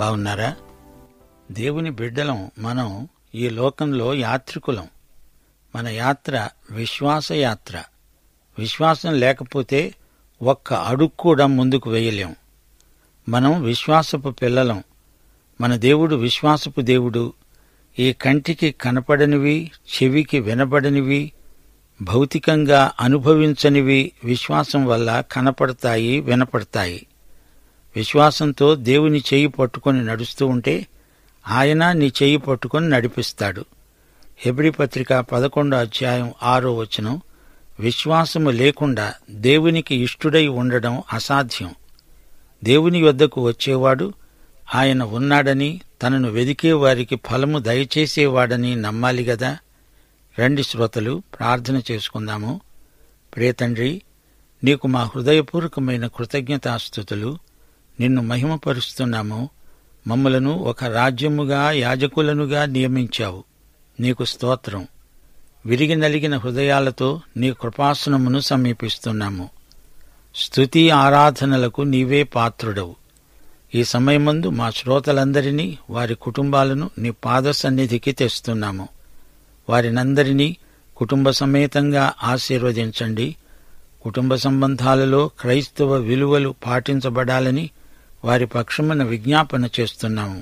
బాగున్నారా దేవుని బిడ్డలం మనం ఈ లోకంలో యాత్రికులం మన యాత్ర విశ్వాసయాత్ర విశ్వాసం లేకపోతే ఒక్క అడుగు కూడా ముందుకు వేయలేం మనం విశ్వాసపు పిల్లలం మన దేవుడు విశ్వాసపు దేవుడు ఈ కంటికి కనపడనివి చెవికి వినబడనివి భౌతికంగా అనుభవించనివి విశ్వాసం వల్ల కనపడతాయి వినపడతాయి విశ్వాసంతో దేవుని చేయి పట్టుకొని నడుస్తూ ఉంటే ఆయన నీ చేయి పట్టుకొని నడిపిస్తాడు హెబ్రి పత్రిక పదకొండో అధ్యాయం ఆరో వచనం విశ్వాసము లేకుండా దేవునికి ఇష్టుడై ఉండడం అసాధ్యం దేవుని వద్దకు వచ్చేవాడు ఆయన ఉన్నాడని తనను వెదికే వారికి ఫలము దయచేసేవాడని నమ్మాలి గదా రండి శ్రోతలు ప్రార్థన చేసుకుందాము ప్రియతండ్రి నీకు మా హృదయపూర్వకమైన కృతజ్ఞతాస్థుతులు నిన్ను మహిమపరుస్తున్నాము మమ్మలను ఒక రాజ్యముగా యాజకులనుగా నియమించావు నీకు స్తోత్రం విరిగి నలిగిన హృదయాలతో నీ కృపాసనమును సమీపిస్తున్నాము స్థుతి ఆరాధనలకు నీవే పాత్రుడవు ఈ సమయమందు మా శ్రోతలందరినీ వారి కుటుంబాలను నీ పాద సన్నిధికి తెస్తున్నాము వారినందరినీ కుటుంబ సమేతంగా ఆశీర్వదించండి కుటుంబ సంబంధాలలో క్రైస్తవ విలువలు పాటించబడాలని వారి పక్షమున విజ్ఞాపన చేస్తున్నాము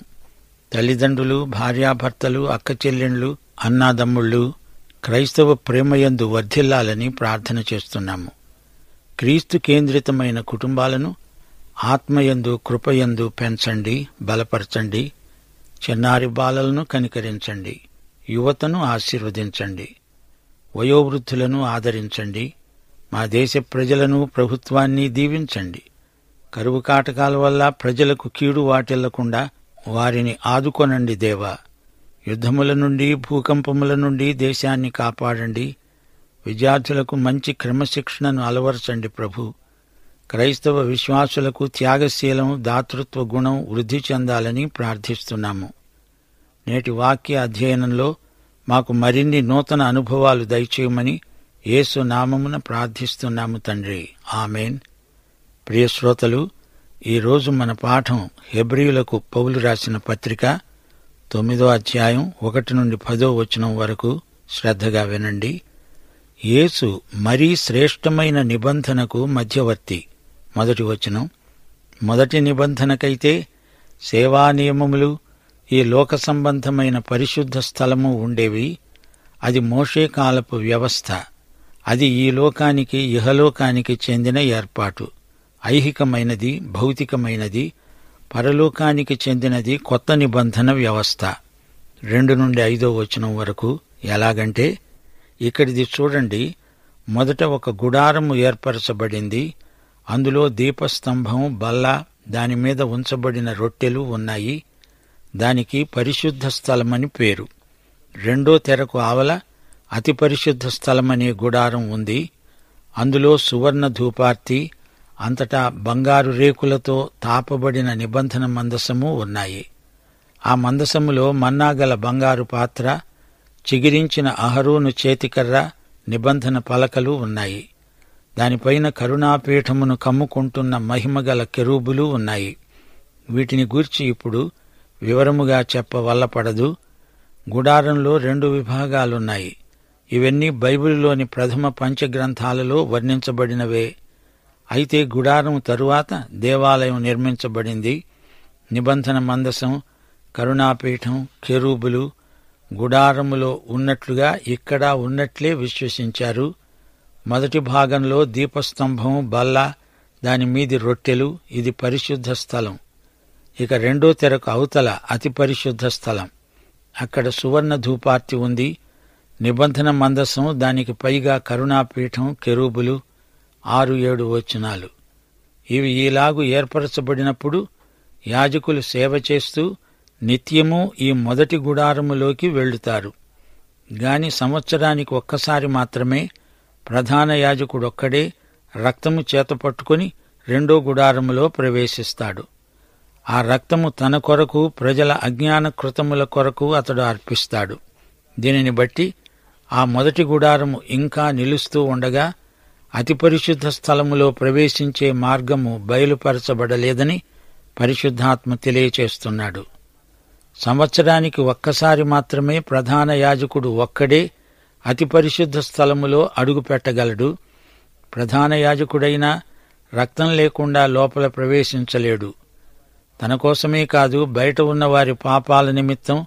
తల్లిదండ్రులు భార్యాభర్తలు అక్కచెల్లెండ్లు అన్నాదమ్ముళ్ళు క్రైస్తవ ప్రేమయందు వర్ధిల్లాలని ప్రార్థన చేస్తున్నాము క్రీస్తు కేంద్రితమైన కుటుంబాలను ఆత్మయందు కృపయందు పెంచండి బలపరచండి చిన్నారి బాలలను కనికరించండి యువతను ఆశీర్వదించండి వయోవృద్ధులను ఆదరించండి మా దేశ ప్రజలను ప్రభుత్వాన్ని దీవించండి కరువు కాటకాల వల్ల ప్రజలకు కీడు వాటిల్లకుండా వారిని ఆదుకొనండి దేవా యుద్ధముల నుండి భూకంపముల నుండి దేశాన్ని కాపాడండి విద్యార్థులకు మంచి క్రమశిక్షణను అలవరచండి ప్రభు క్రైస్తవ విశ్వాసులకు త్యాగశీలం దాతృత్వ గుణం వృద్ధి చెందాలని ప్రార్థిస్తున్నాము నేటి వాక్య అధ్యయనంలో మాకు మరిన్ని నూతన అనుభవాలు దయచేయమని యేసు నామమున ప్రార్థిస్తున్నాము తండ్రి ఆమెన్ ప్రియ శ్రోతలు ఈరోజు మన పాఠం హెబ్రియులకు పౌలు రాసిన పత్రిక తొమ్మిదో అధ్యాయం ఒకటి నుండి పదో వచనం వరకు శ్రద్ధగా వినండి యేసు మరీ శ్రేష్టమైన నిబంధనకు మధ్యవర్తి మొదటి వచనం మొదటి నిబంధనకైతే సేవా నియమములు ఈ లోక సంబంధమైన పరిశుద్ధ స్థలము ఉండేవి అది మోషే కాలపు వ్యవస్థ అది ఈ లోకానికి ఇహలోకానికి చెందిన ఏర్పాటు ఐహికమైనది భౌతికమైనది పరలోకానికి చెందినది కొత్త నిబంధన వ్యవస్థ రెండు నుండి ఐదో వచనం వరకు ఎలాగంటే ఇక్కడిది చూడండి మొదట ఒక గుడారము ఏర్పరచబడింది అందులో దీపస్తంభం బల్ల దానిమీద ఉంచబడిన రొట్టెలు ఉన్నాయి దానికి పరిశుద్ధ స్థలమని పేరు రెండో తెరకు ఆవల అతి పరిశుద్ధ స్థలమనే గుడారం ఉంది అందులో సువర్ణ ధూపార్తి అంతటా బంగారు రేకులతో తాపబడిన నిబంధన మందసము ఉన్నాయి ఆ మందసములో మన్నాగల బంగారు పాత్ర చిగిరించిన అహరోను చేతికర్ర నిబంధన పలకలు ఉన్నాయి దానిపైన కరుణాపీఠమును కమ్ముకుంటున్న మహిమగల కెరూబులు ఉన్నాయి వీటిని గూర్చి ఇప్పుడు వివరముగా చెప్పవల్లపడదు గుడారంలో రెండు విభాగాలున్నాయి ఇవన్నీ బైబిల్లోని ప్రథమ పంచగ్రంథాలలో వర్ణించబడినవే అయితే గుడారం తరువాత దేవాలయం నిర్మించబడింది నిబంధన మందసం కరుణాపీఠం కెరూబులు గుడారములో ఉన్నట్లుగా ఇక్కడ ఉన్నట్లే విశ్వసించారు మొదటి భాగంలో దీపస్తంభం బల్ల దాని మీది రొట్టెలు ఇది పరిశుద్ధ స్థలం ఇక రెండో తెరకు అవతల అతి పరిశుద్ధ స్థలం అక్కడ సువర్ణ ధూపార్తి ఉంది నిబంధన మందసం దానికి పైగా కరుణాపీఠం కెరూబులు ఆరు ఏడు వచనాలు ఇవి ఈలాగు ఏర్పరచబడినప్పుడు యాజకులు సేవ చేస్తూ నిత్యము ఈ మొదటి గుడారములోకి వెళ్తారు గాని సంవత్సరానికి ఒక్కసారి మాత్రమే ప్రధాన యాజకుడొక్కడే రక్తము చేత పట్టుకుని రెండో గుడారములో ప్రవేశిస్తాడు ఆ రక్తము తన కొరకు ప్రజల అజ్ఞాన కృతముల కొరకు అతడు అర్పిస్తాడు దీనిని బట్టి ఆ మొదటి గుడారము ఇంకా నిలుస్తూ ఉండగా అతి పరిశుద్ధ స్థలములో ప్రవేశించే మార్గము బయలుపరచబడలేదని పరిశుద్ధాత్మ తెలియచేస్తున్నాడు సంవత్సరానికి ఒక్కసారి మాత్రమే ప్రధాన యాజకుడు ఒక్కడే అతి పరిశుద్ధ స్థలములో అడుగుపెట్టగలడు ప్రధాన యాజకుడైనా రక్తం లేకుండా లోపల ప్రవేశించలేడు తన కోసమే కాదు బయట ఉన్న వారి పాపాల నిమిత్తం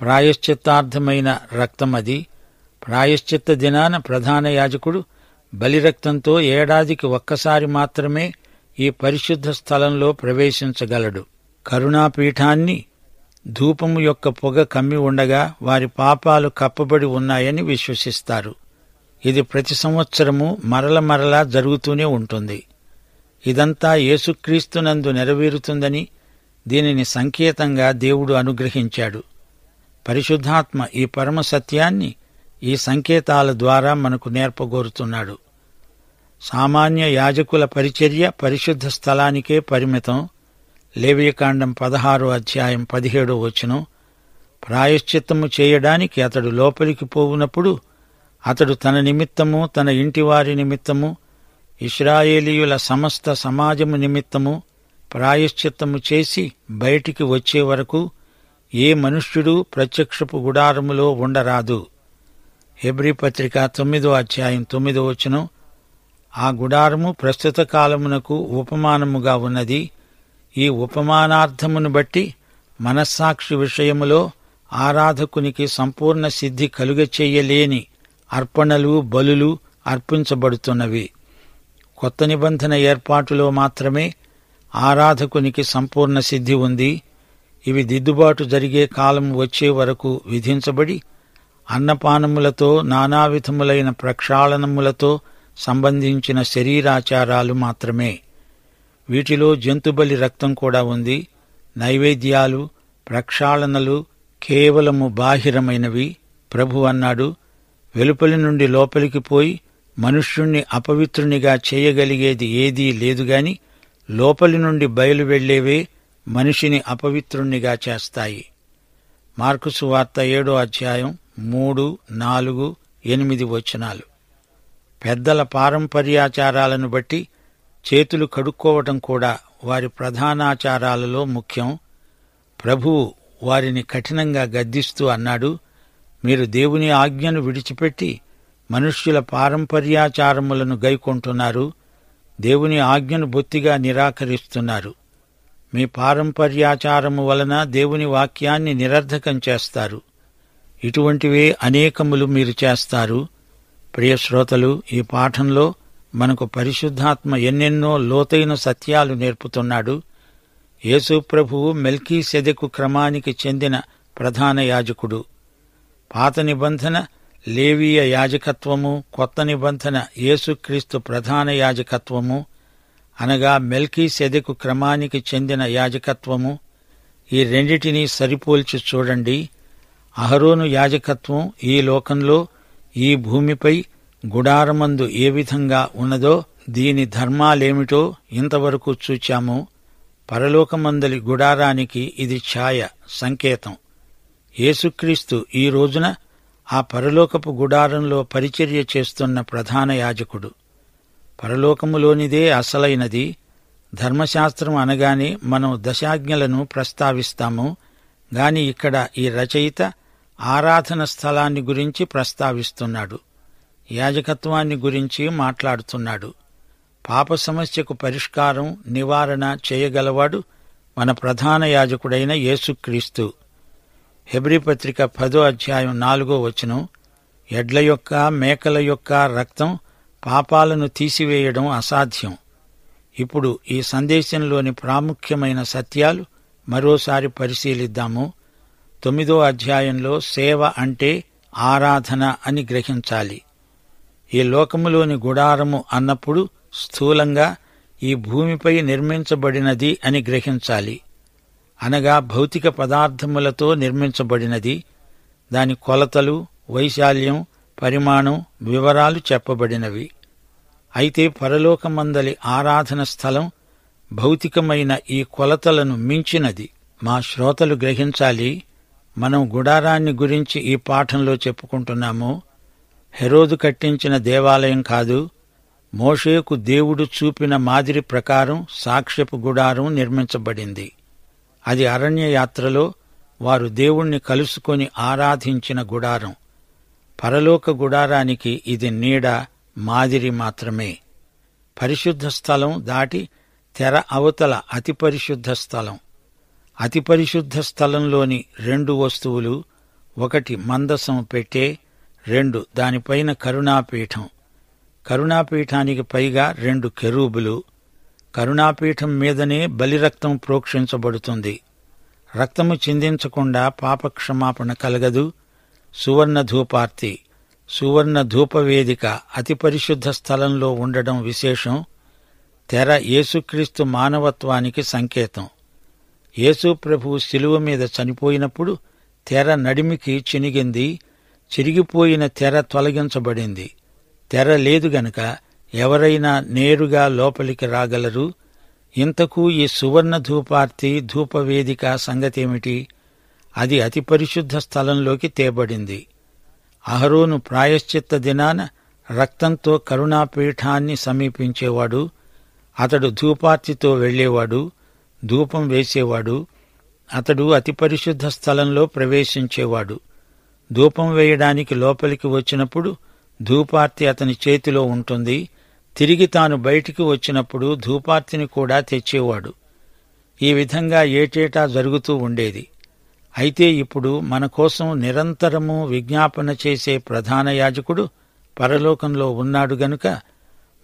ప్రాయశ్చిత్తార్థమైన రక్తం అది ప్రాయశ్చిత్త దినాన ప్రధాన యాజకుడు బలిరక్తంతో ఏడాదికి ఒక్కసారి మాత్రమే ఈ పరిశుద్ధ స్థలంలో ప్రవేశించగలడు కరుణాపీఠాన్ని ధూపము యొక్క పొగ కమ్మి ఉండగా వారి పాపాలు కప్పబడి ఉన్నాయని విశ్వసిస్తారు ఇది ప్రతి సంవత్సరము మరల మరలా జరుగుతూనే ఉంటుంది ఇదంతా యేసుక్రీస్తునందు నెరవేరుతుందని దీనిని సంకేతంగా దేవుడు అనుగ్రహించాడు పరిశుద్ధాత్మ ఈ పరమ సత్యాన్ని ఈ సంకేతాల ద్వారా మనకు నేర్పగోరుతున్నాడు సామాన్య యాజకుల పరిచర్య పరిశుద్ధ స్థలానికే పరిమితం లేవియకాండం పదహారు అధ్యాయం పదిహేడో వచనం ప్రాయశ్చిత్తము చేయడానికి అతడు లోపలికి పోవునప్పుడు అతడు తన నిమిత్తము తన ఇంటివారి నిమిత్తము ఇస్రాయేలీయుల సమస్త సమాజము నిమిత్తము ప్రాయశ్చిత్తము చేసి బయటికి వచ్చే వరకు ఏ మనుష్యుడు ప్రత్యక్షపు గుడారములో ఉండరాదు హెబ్రి పత్రిక తొమ్మిదో అధ్యాయం తొమ్మిదో వచనం ఆ గుడారము ప్రస్తుత కాలమునకు ఉపమానముగా ఉన్నది ఈ ఉపమానార్థమును బట్టి మనస్సాక్షి విషయములో ఆరాధకునికి సంపూర్ణ సిద్ధి కలుగచేయలేని అర్పణలు బలులు అర్పించబడుతున్నవి కొత్త నిబంధన ఏర్పాటులో మాత్రమే ఆరాధకునికి సంపూర్ణ సిద్ధి ఉంది ఇవి దిద్దుబాటు జరిగే కాలం వచ్చే వరకు విధించబడి అన్నపానములతో నానావిధములైన ప్రక్షాళనములతో సంబంధించిన శరీరాచారాలు మాత్రమే వీటిలో జంతుబలి రక్తం కూడా ఉంది నైవేద్యాలు ప్రక్షాళనలు కేవలము బాహిరమైనవి ప్రభు అన్నాడు వెలుపలి నుండి లోపలికి పోయి మనుష్యుణ్ణి అపవిత్రునిగా చేయగలిగేది ఏదీ లేదుగాని లోపలి నుండి బయలు వెళ్లేవే మనిషిని అపవిత్రుణ్ణిగా చేస్తాయి మార్కుసు వార్త ఏడో అధ్యాయం మూడు నాలుగు ఎనిమిది వచనాలు పెద్దల పారంపర్యాచారాలను బట్టి చేతులు కడుక్కోవటం కూడా వారి ప్రధానాచారాలలో ముఖ్యం ప్రభువు వారిని కఠినంగా గద్దిస్తూ అన్నాడు మీరు దేవుని ఆజ్ఞను విడిచిపెట్టి మనుష్యుల పారంపర్యాచారములను గైకొంటున్నారు దేవుని ఆజ్ఞను బొత్తిగా నిరాకరిస్తున్నారు మీ పారంపర్యాచారము వలన దేవుని వాక్యాన్ని నిరర్ధకం చేస్తారు ఇటువంటివే అనేకములు మీరు చేస్తారు ప్రియ శ్రోతలు ఈ పాఠంలో మనకు పరిశుద్ధాత్మ ఎన్నెన్నో లోతైన సత్యాలు నేర్పుతున్నాడు యేసుప్రభువు సెదెకు క్రమానికి చెందిన ప్రధాన యాజకుడు పాత నిబంధన లేవీయ యాజకత్వము కొత్త నిబంధన యేసుక్రీస్తు ప్రధాన యాజకత్వము అనగా మెల్కీ సెదెకు క్రమానికి చెందిన యాజకత్వము ఈ రెండిటినీ సరిపోల్చి చూడండి అహరోను యాజకత్వం ఈ లోకంలో ఈ భూమిపై గుడారమందు ఏ విధంగా ఉన్నదో దీని ధర్మాలేమిటో ఇంతవరకు చూచాము పరలోకమందలి గుడారానికి ఇది ఛాయ సంకేతం యేసుక్రీస్తు ఈ రోజున ఆ పరలోకపు గుడారంలో పరిచర్య చేస్తున్న ప్రధాన యాజకుడు పరలోకములోనిదే అసలైనది ధర్మశాస్త్రం అనగానే మనం దశాజ్ఞలను ప్రస్తావిస్తాము గాని ఇక్కడ ఈ రచయిత ఆరాధన స్థలాన్ని గురించి ప్రస్తావిస్తున్నాడు యాజకత్వాన్ని గురించి మాట్లాడుతున్నాడు పాప సమస్యకు పరిష్కారం నివారణ చేయగలవాడు మన ప్రధాన యాజకుడైన యేసుక్రీస్తు హెబ్రిపత్రిక పదో అధ్యాయం నాలుగో వచనం ఎడ్ల యొక్క మేకల యొక్క రక్తం పాపాలను తీసివేయడం అసాధ్యం ఇప్పుడు ఈ సందేశంలోని ప్రాముఖ్యమైన సత్యాలు మరోసారి పరిశీలిద్దాము తొమ్మిదో అధ్యాయంలో సేవ అంటే ఆరాధన అని గ్రహించాలి ఈ లోకములోని గుడారము అన్నప్పుడు స్థూలంగా ఈ భూమిపై నిర్మించబడినది అని గ్రహించాలి అనగా భౌతిక పదార్థములతో నిర్మించబడినది దాని కొలతలు వైశాల్యం పరిమాణం వివరాలు చెప్పబడినవి అయితే పరలోకమందలి ఆరాధన స్థలం భౌతికమైన ఈ కొలతలను మించినది మా శ్రోతలు గ్రహించాలి మనం గుడారాన్ని గురించి ఈ పాఠంలో చెప్పుకుంటున్నాము హెరోదు కట్టించిన దేవాలయం కాదు మోషేకు దేవుడు చూపిన మాదిరి ప్రకారం సాక్ష్యపు గుడారం నిర్మించబడింది అది అరణ్య యాత్రలో వారు దేవుణ్ణి కలుసుకొని ఆరాధించిన గుడారం పరలోక గుడారానికి ఇది నీడ మాదిరి మాత్రమే పరిశుద్ధ స్థలం దాటి తెర అవతల అతి పరిశుద్ధ స్థలం అతి పరిశుద్ధ స్థలంలోని రెండు వస్తువులు ఒకటి మందసం పెట్టే రెండు దానిపైన కరుణాపీఠం కరుణాపీఠానికి పైగా రెండు కెరూబులు కరుణాపీఠం మీదనే బలిరక్తం ప్రోక్షించబడుతుంది రక్తము చిందించకుండా పాపక్షమాపణ కలగదు సువర్ణధూపార్తి సువర్ణధూపవేదిక అతి పరిశుద్ధ స్థలంలో ఉండడం విశేషం తెర యేసుక్రీస్తు మానవత్వానికి సంకేతం యేసుప్రభు శిలువ మీద చనిపోయినప్పుడు తెర నడిమికి చినిగింది చిరిగిపోయిన తెర తొలగించబడింది తెర లేదు గనక ఎవరైనా నేరుగా లోపలికి రాగలరు ఇంతకు ఈ సువర్ణ ధూపార్తి ధూపవేదిక సంగతేమిటి అది అతి పరిశుద్ధ స్థలంలోకి తేబడింది అహరోను ప్రాయశ్చిత్త దినాన రక్తంతో కరుణాపీఠాన్ని సమీపించేవాడు అతడు ధూపార్తితో వెళ్లేవాడు ధూపం వేసేవాడు అతడు అతి పరిశుద్ధ స్థలంలో ప్రవేశించేవాడు ధూపం వేయడానికి లోపలికి వచ్చినప్పుడు ధూపార్తి అతని చేతిలో ఉంటుంది తిరిగి తాను బయటికి వచ్చినప్పుడు ధూపార్తిని కూడా తెచ్చేవాడు ఈ విధంగా ఏటేటా జరుగుతూ ఉండేది అయితే ఇప్పుడు మన కోసం నిరంతరము విజ్ఞాపన చేసే ప్రధాన యాజకుడు పరలోకంలో ఉన్నాడు గనుక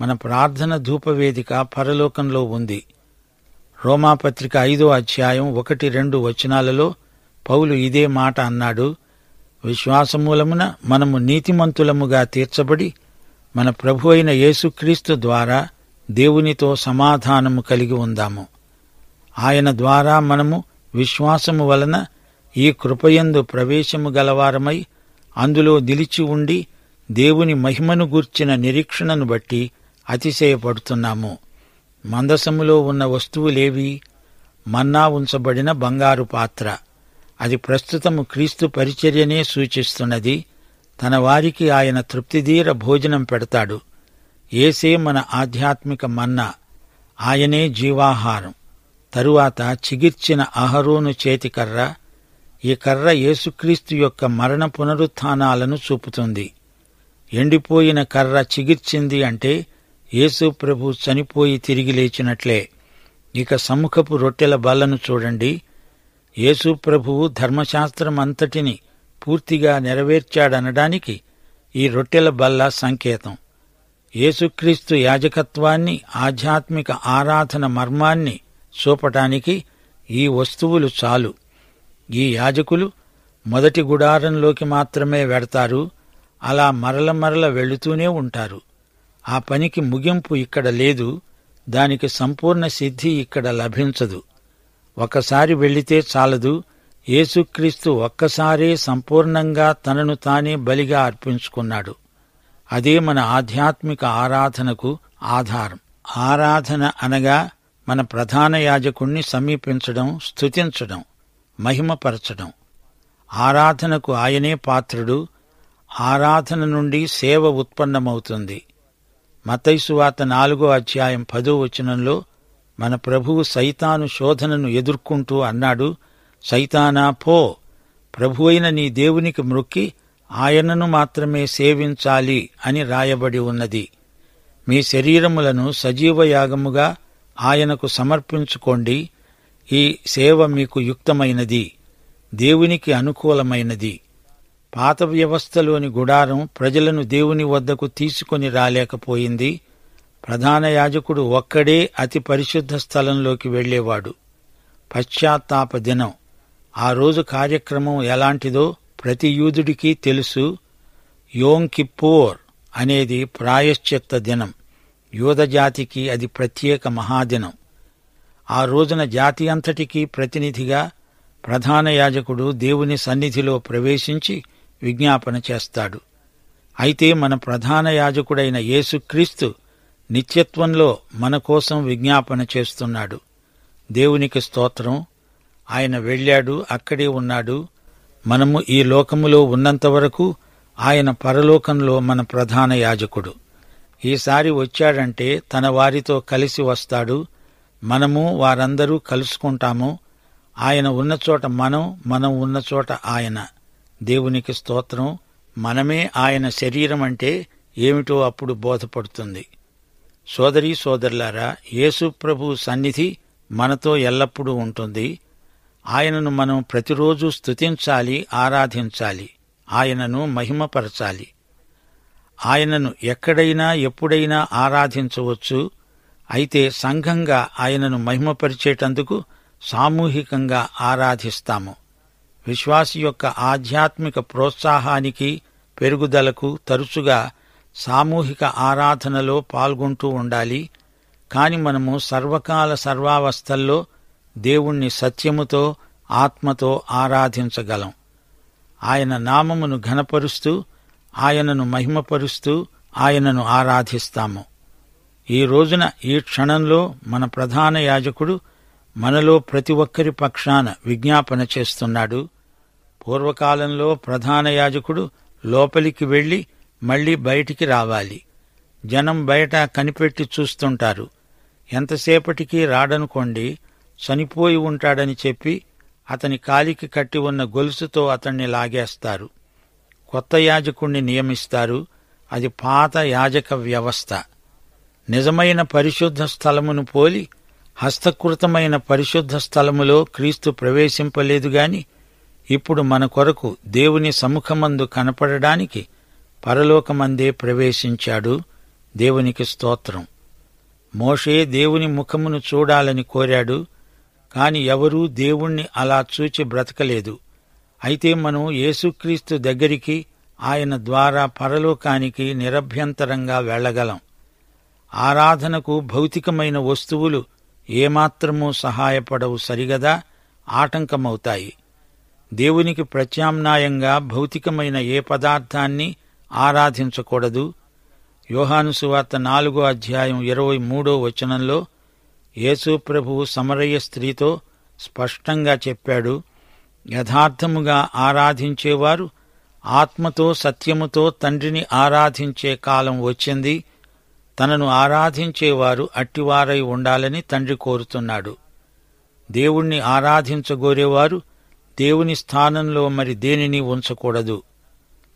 మన ప్రార్థన ధూపవేదిక పరలోకంలో ఉంది రోమాపత్రిక ఐదో అధ్యాయం ఒకటి రెండు వచనాలలో పౌలు ఇదే మాట అన్నాడు విశ్వాసమూలమున మనము నీతిమంతులముగా తీర్చబడి మన ప్రభు అయిన యేసుక్రీస్తు ద్వారా దేవునితో సమాధానము కలిగి ఉందాము ఆయన ద్వారా మనము విశ్వాసము వలన ఈ కృపయందు ప్రవేశము గలవారమై అందులో నిలిచి ఉండి దేవుని మహిమను గూర్చిన నిరీక్షణను బట్టి అతిశయపడుతున్నాము మందసములో ఉన్న వస్తువులేవి మన్నా ఉంచబడిన బంగారు పాత్ర అది ప్రస్తుతము క్రీస్తు పరిచర్యనే సూచిస్తున్నది తన వారికి ఆయన తృప్తిదీర భోజనం పెడతాడు ఏసే మన ఆధ్యాత్మిక మన్నా ఆయనే జీవాహారం తరువాత చిగిర్చిన అహరోను చేతికర్ర ఈ కర్ర యేసుక్రీస్తు యొక్క మరణ పునరుత్థానాలను చూపుతుంది ఎండిపోయిన కర్ర చిగిర్చింది అంటే యేసు ప్రభు చనిపోయి తిరిగి లేచినట్లే ఇక సముఖపు రొట్టెల బల్లను చూడండి యేసు ప్రభువు ధర్మశాస్త్రం అంతటిని పూర్తిగా నెరవేర్చాడనడానికి ఈ రొట్టెల బల్ల సంకేతం యేసుక్రీస్తు యాజకత్వాన్ని ఆధ్యాత్మిక ఆరాధన మర్మాన్ని చూపటానికి ఈ వస్తువులు చాలు ఈ యాజకులు మొదటి గుడారంలోకి మాత్రమే వెడతారు అలా మరల మరల వెళుతూనే ఉంటారు ఆ పనికి ముగింపు ఇక్కడ లేదు దానికి సంపూర్ణ సిద్ధి ఇక్కడ లభించదు ఒకసారి వెళితే చాలదు యేసుక్రీస్తు ఒక్కసారే సంపూర్ణంగా తనను తానే బలిగా అర్పించుకున్నాడు అదే మన ఆధ్యాత్మిక ఆరాధనకు ఆధారం ఆరాధన అనగా మన ప్రధాన యాజకుణ్ణి సమీపించడం స్థుతించడం మహిమపరచడం ఆరాధనకు ఆయనే పాత్రుడు ఆరాధన నుండి సేవ ఉత్పన్నమవుతుంది మతైసువాత నాలుగో అధ్యాయం పదో వచనంలో మన ప్రభువు సైతాను శోధనను ఎదుర్కొంటూ అన్నాడు సైతానా పో ప్రభు నీ దేవునికి మ్రొక్కి ఆయనను మాత్రమే సేవించాలి అని రాయబడి ఉన్నది మీ శరీరములను సజీవయాగముగా ఆయనకు సమర్పించుకోండి ఈ సేవ మీకు యుక్తమైనది దేవునికి అనుకూలమైనది పాత వ్యవస్థలోని గుడారం ప్రజలను దేవుని వద్దకు తీసుకొని రాలేకపోయింది ప్రధాన యాజకుడు ఒక్కడే అతి పరిశుద్ధ స్థలంలోకి వెళ్లేవాడు పశ్చాత్తాప దినం ఆ రోజు కార్యక్రమం ఎలాంటిదో ప్రతి యూదుడికి తెలుసు యోం కిప్పోర్ అనేది ప్రాయశ్చిత్త దినం యూదజాతికి అది ప్రత్యేక మహాదినం ఆ రోజున జాతి అంతటికీ ప్రతినిధిగా ప్రధాన యాజకుడు దేవుని సన్నిధిలో ప్రవేశించి విజ్ఞాపన చేస్తాడు అయితే మన ప్రధాన యాజకుడైన యేసుక్రీస్తు నిత్యత్వంలో మన కోసం విజ్ఞాపన చేస్తున్నాడు దేవునికి స్తోత్రం ఆయన వెళ్ళాడు అక్కడే ఉన్నాడు మనము ఈ లోకములో ఉన్నంతవరకు ఆయన పరలోకంలో మన ప్రధాన యాజకుడు ఈసారి వచ్చాడంటే తన వారితో కలిసి వస్తాడు మనము వారందరూ కలుసుకుంటాము ఆయన ఉన్న చోట మనం మనం ఉన్న చోట ఆయన దేవునికి స్తోత్రం మనమే ఆయన శరీరం అంటే ఏమిటో అప్పుడు బోధపడుతుంది సోదరీ సోదరులారా యేసుప్రభు సన్నిధి మనతో ఎల్లప్పుడూ ఉంటుంది ఆయనను మనం ప్రతిరోజు స్తుతించాలి ఆరాధించాలి ఆయనను మహిమపరచాలి ఆయనను ఎక్కడైనా ఎప్పుడైనా ఆరాధించవచ్చు అయితే సంఘంగా ఆయనను మహిమపరిచేటందుకు సామూహికంగా ఆరాధిస్తాము విశ్వాసి యొక్క ఆధ్యాత్మిక ప్రోత్సాహానికి పెరుగుదలకు తరచుగా సామూహిక ఆరాధనలో పాల్గొంటూ ఉండాలి కాని మనము సర్వకాల సర్వావస్థల్లో దేవుణ్ణి సత్యముతో ఆత్మతో ఆరాధించగలం ఆయన నామమును ఘనపరుస్తూ ఆయనను మహిమపరుస్తూ ఆయనను ఆరాధిస్తాము ఈ రోజున ఈ క్షణంలో మన ప్రధాన యాజకుడు మనలో ప్రతి ఒక్కరి పక్షాన విజ్ఞాపన చేస్తున్నాడు పూర్వకాలంలో ప్రధాన యాజకుడు లోపలికి వెళ్లి మళ్లీ బయటికి రావాలి జనం బయట కనిపెట్టి చూస్తుంటారు ఎంతసేపటికి రాడనుకోండి చనిపోయి ఉంటాడని చెప్పి అతని కాలికి కట్టి ఉన్న గొలుసుతో అతన్ని లాగేస్తారు కొత్త యాజకుణ్ణి నియమిస్తారు అది పాత యాజక వ్యవస్థ నిజమైన పరిశుద్ధ స్థలమును పోలి హస్తకృతమైన పరిశుద్ధ స్థలములో క్రీస్తు ప్రవేశింపలేదు గాని ఇప్పుడు మన కొరకు దేవుని సముఖమందు కనపడడానికి పరలోకమందే ప్రవేశించాడు దేవునికి స్తోత్రం మోషే దేవుని ముఖమును చూడాలని కోరాడు కాని ఎవరూ దేవుణ్ణి అలా చూచి బ్రతకలేదు అయితే మనం యేసుక్రీస్తు దగ్గరికి ఆయన ద్వారా పరలోకానికి నిరభ్యంతరంగా వెళ్లగలం ఆరాధనకు భౌతికమైన వస్తువులు ఏమాత్రమూ సహాయపడవు సరిగదా ఆటంకమవుతాయి దేవునికి ప్రత్యామ్నాయంగా భౌతికమైన ఏ పదార్థాన్ని ఆరాధించకూడదు యోహానుసువార్త నాలుగో అధ్యాయం ఇరవై మూడో వచనంలో యేసు సమరయ్య స్త్రీతో స్పష్టంగా చెప్పాడు యథార్థముగా ఆరాధించేవారు ఆత్మతో సత్యముతో తండ్రిని ఆరాధించే కాలం వచ్చింది తనను ఆరాధించేవారు అట్టివారై ఉండాలని తండ్రి కోరుతున్నాడు దేవుణ్ణి ఆరాధించగోరేవారు దేవుని స్థానంలో మరి దేనిని ఉంచకూడదు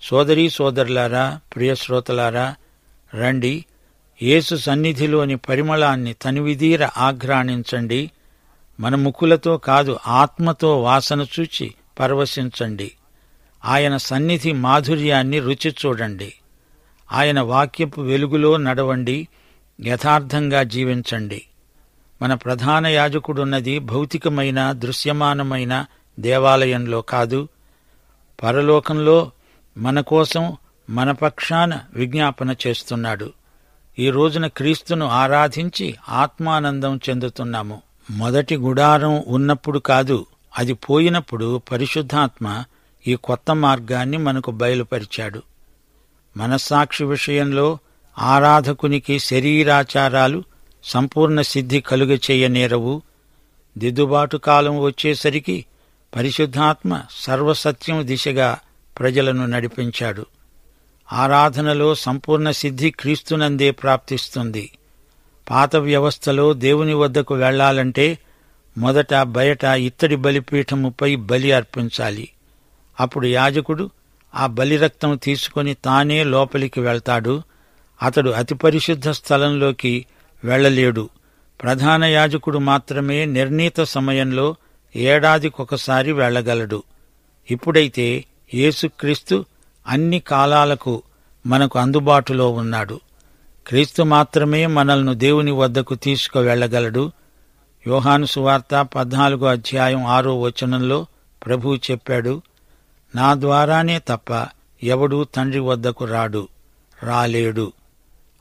సోదరీ సోదరులారా ప్రియశ్రోతలారా రండి యేసు సన్నిధిలోని పరిమళాన్ని తనివిదీర ఆఘ్రాణించండి మన ముక్కులతో కాదు ఆత్మతో వాసన చూచి పరవశించండి ఆయన సన్నిధి మాధుర్యాన్ని రుచి చూడండి ఆయన వాక్యపు వెలుగులో నడవండి యథార్థంగా జీవించండి మన ప్రధాన యాజకుడున్నది భౌతికమైన దృశ్యమానమైన దేవాలయంలో కాదు పరలోకంలో మన కోసం మనపక్షాన విజ్ఞాపన చేస్తున్నాడు ఈ రోజున క్రీస్తును ఆరాధించి ఆత్మానందం చెందుతున్నాము మొదటి గుడారం ఉన్నప్పుడు కాదు అది పోయినప్పుడు పరిశుద్ధాత్మ ఈ కొత్త మార్గాన్ని మనకు బయలుపరిచాడు మనస్సాక్షి విషయంలో ఆరాధకునికి శరీరాచారాలు సంపూర్ణ సిద్ధి కలుగచేయనేరవు దిద్దుబాటు కాలం వచ్చేసరికి పరిశుద్ధాత్మ సర్వసత్యం దిశగా ప్రజలను నడిపించాడు ఆరాధనలో సంపూర్ణ సిద్ధి క్రీస్తునందే ప్రాప్తిస్తుంది పాత వ్యవస్థలో దేవుని వద్దకు వెళ్లాలంటే మొదట బయట ఇత్తడి బలిపీఠముపై బలి అర్పించాలి అప్పుడు యాజకుడు ఆ బలిరక్తం తీసుకుని తానే లోపలికి వెళ్తాడు అతడు అతి పరిశుద్ధ స్థలంలోకి వెళ్లలేడు ప్రధాన యాజకుడు మాత్రమే నిర్ణీత సమయంలో ఏడాదికొకసారి వెళ్లగలడు ఇప్పుడైతే యేసుక్రీస్తు అన్ని కాలాలకు మనకు అందుబాటులో ఉన్నాడు క్రీస్తు మాత్రమే మనల్ని దేవుని వద్దకు తీసుకువెళ్లగలడు యోహాను సువార్త పద్నాలుగో అధ్యాయం ఆరో వచనంలో ప్రభువు చెప్పాడు నా ద్వారానే తప్ప ఎవడూ తండ్రి వద్దకు రాడు రాలేడు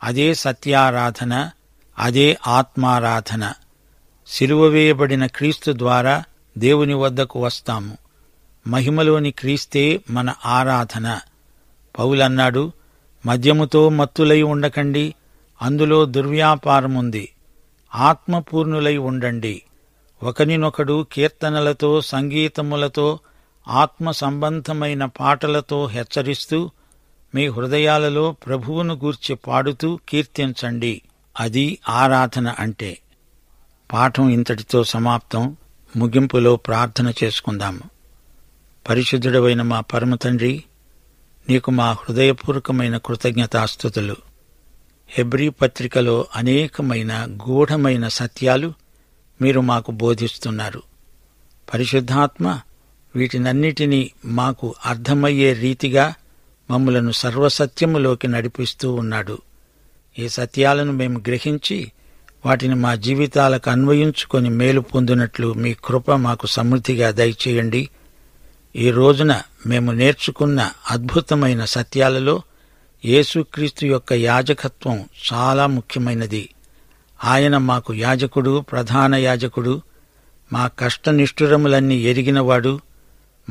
అదే సత్యారాధన అదే ఆత్మారాధన సిలువ వేయబడిన క్రీస్తు ద్వారా దేవుని వద్దకు వస్తాము మహిమలోని క్రీస్తే మన ఆరాధన పౌలన్నాడు మద్యముతో మత్తులై ఉండకండి అందులో దుర్వ్యాపారముంది ఆత్మపూర్ణులై ఉండండి ఒకనినొకడు కీర్తనలతో సంగీతములతో ఆత్మ సంబంధమైన పాటలతో హెచ్చరిస్తూ మీ హృదయాలలో ప్రభువును గూర్చి పాడుతూ కీర్తించండి అది ఆరాధన అంటే పాఠం ఇంతటితో సమాప్తం ముగింపులో ప్రార్థన చేసుకుందాము పరిశుద్ధుడవైన మా పరమ తండ్రి నీకు మా హృదయపూర్వకమైన కృతజ్ఞతాస్థుతులు హెబ్రీ పత్రికలో అనేకమైన గూఢమైన సత్యాలు మీరు మాకు బోధిస్తున్నారు పరిశుద్ధాత్మ వీటినన్నిటినీ మాకు అర్థమయ్యే రీతిగా మమ్మలను సర్వసత్యములోకి నడిపిస్తూ ఉన్నాడు ఈ సత్యాలను మేము గ్రహించి వాటిని మా జీవితాలకు అన్వయించుకొని మేలు పొందినట్లు మీ కృప మాకు సమృద్ధిగా దయచేయండి ఈ రోజున మేము నేర్చుకున్న అద్భుతమైన సత్యాలలో యేసుక్రీస్తు యొక్క యాజకత్వం చాలా ముఖ్యమైనది ఆయన మాకు యాజకుడు ప్రధాన యాజకుడు మా కష్టనిష్ఠురములన్నీ ఎరిగినవాడు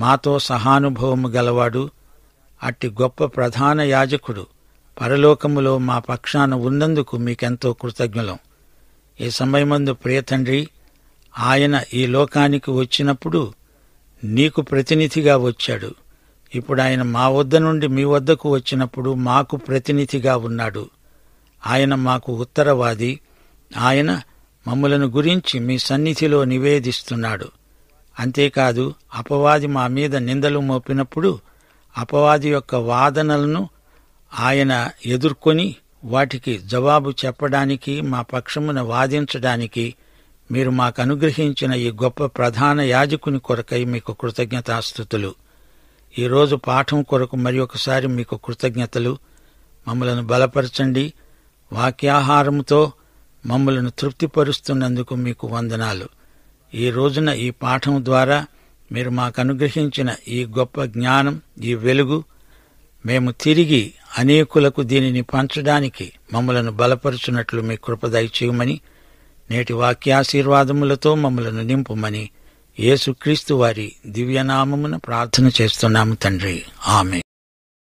మాతో సహానుభవము గలవాడు అట్టి గొప్ప ప్రధాన యాజకుడు పరలోకములో మా పక్షాన ఉన్నందుకు మీకెంతో కృతజ్ఞులం ఈ సమయమందు ప్రియతండ్రి ఆయన ఈ లోకానికి వచ్చినప్పుడు నీకు ప్రతినిధిగా వచ్చాడు ఇప్పుడు ఆయన మా వద్ద నుండి మీ వద్దకు వచ్చినప్పుడు మాకు ప్రతినిధిగా ఉన్నాడు ఆయన మాకు ఉత్తరవాది ఆయన మమ్మలను గురించి మీ సన్నిధిలో నివేదిస్తున్నాడు అంతేకాదు అపవాది మా మీద నిందలు మోపినప్పుడు అపవాది యొక్క వాదనలను ఆయన ఎదుర్కొని వాటికి జవాబు చెప్పడానికి మా పక్షమున వాదించడానికి మీరు మాకు అనుగ్రహించిన ఈ గొప్ప ప్రధాన యాజకుని కొరకై మీకు కృతజ్ఞతాస్థుతులు ఈరోజు పాఠం కొరకు మరి ఒకసారి మీకు కృతజ్ఞతలు మమ్మలను బలపరచండి వాక్యాహారముతో మమ్మలను తృప్తిపరుస్తున్నందుకు మీకు వందనాలు ఈ రోజున ఈ పాఠం ద్వారా మీరు మాకు అనుగ్రహించిన ఈ గొప్ప జ్ఞానం ఈ వెలుగు మేము తిరిగి అనేకులకు దీనిని పంచడానికి మమ్మలను బలపరుచున్నట్లు మీ కృపదయ చేయమని నేటి వాక్యాశీర్వాదములతో మమ్మలను నింపుమని యేసుక్రీస్తు వారి దివ్యనామమున ప్రార్థన చేస్తున్నాము తండ్రి ఆమె